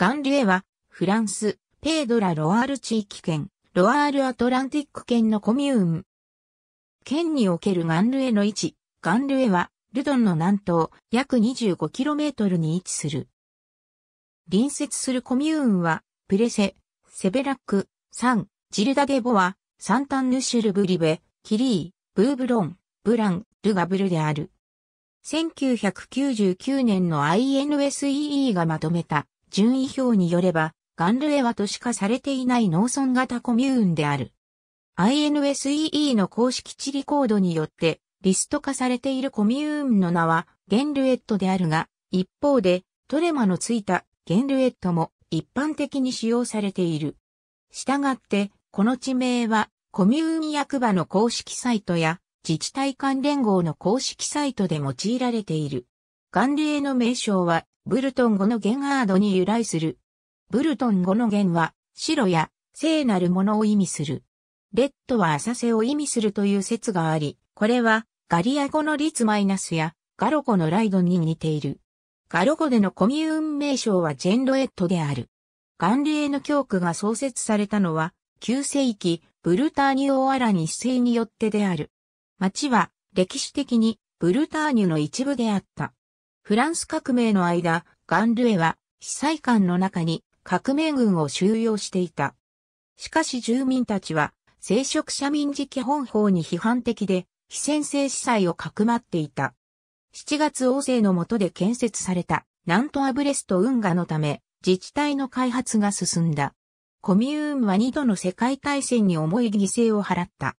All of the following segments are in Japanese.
ガンリエは、フランス、ペードラ・ロアール地域圏、ロアール・アトランティック圏のコミューン。県におけるガンルエの位置、ガンルエは、ルドンの南東、約 25km に位置する。隣接するコミューンは、プレセ、セベラック、サン、ジルダデボア、サンタンヌシュルブリベ、キリー、ブーブロン、ブラン、ルガブルである。1999年の INSEE がまとめた順位表によれば、ガンルエは都市化されていない農村型コミューンである。INSEE の公式地理コードによって、リスト化されているコミューンの名は、ゲンルエットであるが、一方で、トレマのついたゲンルエットも一般的に使用されている。したがって、この地名は、コミューン役場の公式サイトや、自治体関連合の公式サイトで用いられている。ガンリエの名称は、ブルトン語のゲンアードに由来する。ブルトン語のゲンは、白や聖なるものを意味する。レッドは浅瀬を意味するという説があり、これはガリア語のリツマイナスやガロ語のライドに似ている。ガロ語でのコミューン名称はジェンロエットである。ガンリエの教区が創設されたのは、9世紀、ブルターニュオアラニス世によってである。町は、歴史的に、ブルターニュの一部であった。フランス革命の間、ガンルエは被災官の中に革命軍を収容していた。しかし住民たちは、聖職者民事基本法に批判的で、非戦制司祭をかくまっていた。7月王政の下で建設された、ナントアブレスト運河のため、自治体の開発が進んだ。コミューンは二度の世界大戦に重い犠牲を払った。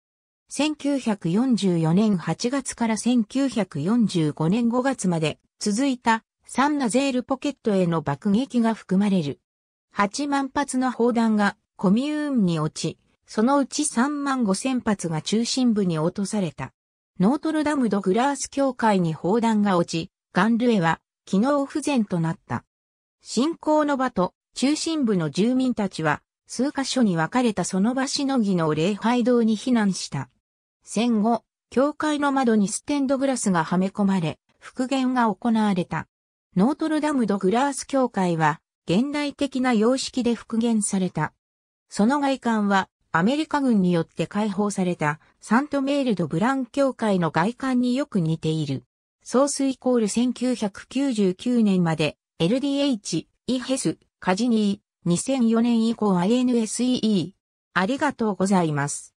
1944年8月から1945年5月まで続いたサンナゼールポケットへの爆撃が含まれる。8万発の砲弾がコミューンに落ち、そのうち3万5千発が中心部に落とされた。ノートルダムド・グラース教会に砲弾が落ち、ガンルエは機能不全となった。信仰の場と中心部の住民たちは数箇所に分かれたその場しのぎの礼拝堂に避難した。戦後、教会の窓にステンドグラスがはめ込まれ、復元が行われた。ノートルダム・ド・グラース教会は現代的な様式で復元された。その外観はアメリカ軍によって解放されたサントメール・ド・ブラン教会の外観によく似ている。ソースイコール1999年まで LDH、イヘス、カジニー、2004年以降 INSEE。ありがとうございます。